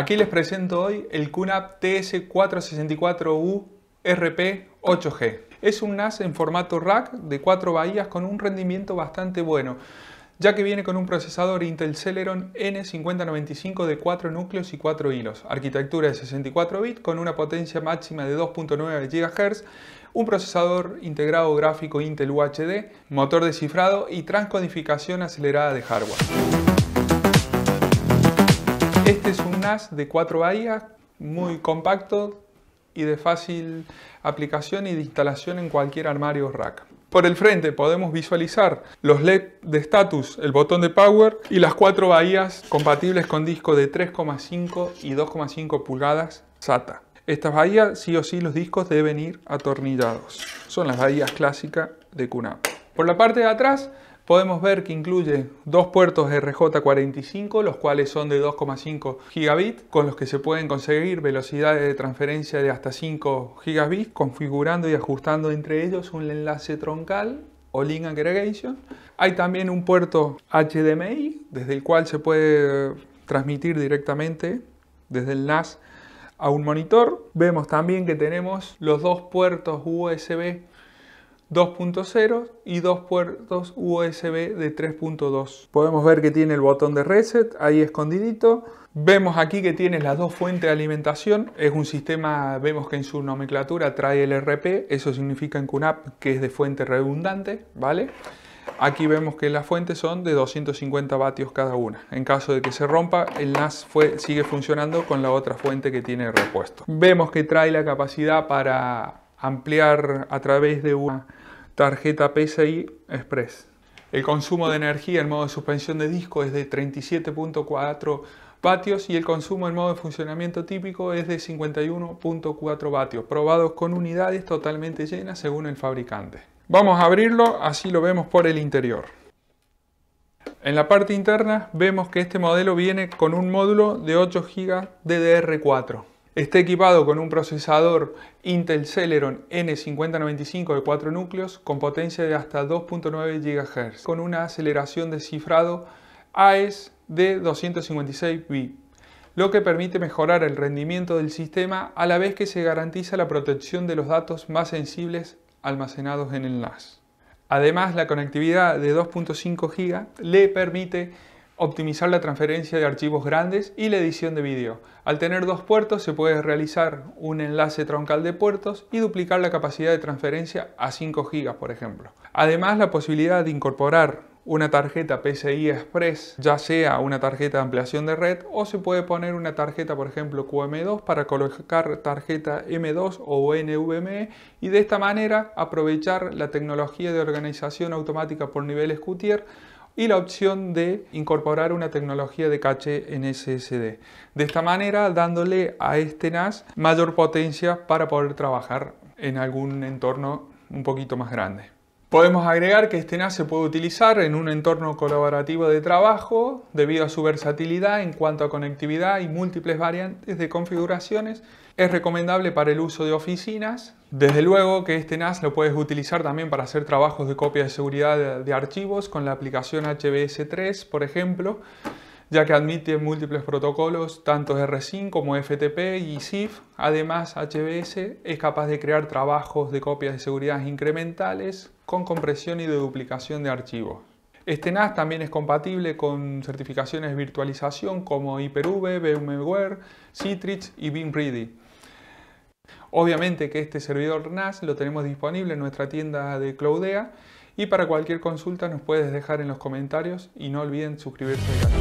Aquí les presento hoy el QNAP TS464U RP8G. Es un NAS en formato rack de 4 bahías con un rendimiento bastante bueno, ya que viene con un procesador Intel Celeron N5095 de 4 núcleos y 4 hilos, arquitectura de 64 bits con una potencia máxima de 2.9 GHz, un procesador integrado gráfico Intel UHD, motor de cifrado y transcodificación acelerada de hardware. Este es un NAS de 4 bahías, muy compacto y de fácil aplicación y de instalación en cualquier armario o rack. Por el frente podemos visualizar los LED de status, el botón de power y las cuatro bahías compatibles con disco de 3,5 y 2,5 pulgadas SATA. Estas bahías sí o sí los discos deben ir atornillados. Son las bahías clásicas de QNAP. Por la parte de atrás podemos ver que incluye dos puertos RJ45, los cuales son de 2,5 gigabit, con los que se pueden conseguir velocidades de transferencia de hasta 5 gigabits, configurando y ajustando entre ellos un enlace troncal o link aggregation. Hay también un puerto HDMI, desde el cual se puede transmitir directamente desde el NAS a un monitor. Vemos también que tenemos los dos puertos USB 2.0 y dos puertos USB de 3.2. Podemos ver que tiene el botón de reset ahí escondidito. Vemos aquí que tiene las dos fuentes de alimentación. Es un sistema, vemos que en su nomenclatura trae el RP, eso significa en QNAP que es de fuente redundante, ¿vale? Aquí vemos que las fuentes son de 250 vatios cada una. En caso de que se rompa, el NAS sigue funcionando con la otra fuente que tiene repuesto. Vemos que trae la capacidad para ampliar a través de una tarjeta PCI Express. El consumo de energía en modo de suspensión de disco es de 37.4 vatios y el consumo en modo de funcionamiento típico es de 51.4 vatios, probados con unidades totalmente llenas según el fabricante. Vamos a abrirlo, así lo vemos por el interior. En la parte interna vemos que este modelo viene con un módulo de 8 GB DDR4. Está equipado con un procesador Intel Celeron N5095 de 4 núcleos con potencia de hasta 2.9 GHz, con una aceleración de cifrado AES de 256 bits, lo que permite mejorar el rendimiento del sistema a la vez que se garantiza la protección de los datos más sensibles almacenados en el NAS. Además, la conectividad de 2.5 GB le permite optimizar la transferencia de archivos grandes y la edición de vídeo. Al tener dos puertos se puede realizar un enlace troncal de puertos y duplicar la capacidad de transferencia a 5 GB por ejemplo. Además la posibilidad de incorporar una tarjeta PCI Express, ya sea una tarjeta de ampliación de red o se puede poner una tarjeta, por ejemplo, QM2 para colocar tarjeta M2 o NVMe y de esta manera aprovechar la tecnología de organización automática por niveles Qtier y la opción de incorporar una tecnología de caché en SSD. De esta manera dándole a este NAS mayor potencia para poder trabajar en algún entorno un poquito más grande. Podemos agregar que este NAS se puede utilizar en un entorno colaborativo de trabajo debido a su versatilidad en cuanto a conectividad y múltiples variantes de configuraciones es recomendable para el uso de oficinas. Desde luego que este NAS lo puedes utilizar también para hacer trabajos de copia de seguridad de archivos con la aplicación HBS3, por ejemplo, ya que admite múltiples protocolos, tanto r como FTP y SIF. Además, HBS es capaz de crear trabajos de copia de seguridad incrementales con compresión y de duplicación de archivos. Este NAS también es compatible con certificaciones de virtualización como Hyper-V, VMware, Citrix y Ready. Obviamente que este servidor NAS lo tenemos disponible en nuestra tienda de Cloudea y para cualquier consulta nos puedes dejar en los comentarios y no olviden suscribirse al canal.